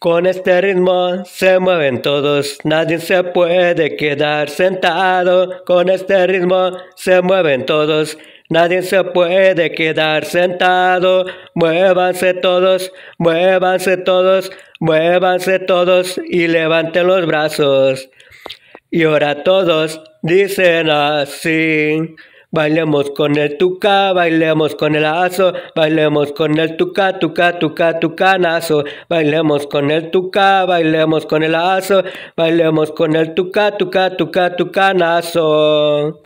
Con este ritmo se mueven todos, nadie se puede quedar sentado. Con este ritmo se mueven todos, nadie se puede quedar sentado. Muévanse todos, muévanse todos, muévanse todos y levanten los brazos. Y ahora todos dicen así. Bailemos con el tuca, bailemos con el aso, bailemos con el tuca, tuca, tuca, tucanazo. Bailemos con el tuca, bailemos con el aso, bailemos con el tuca, tuca, tuca, tucanazo.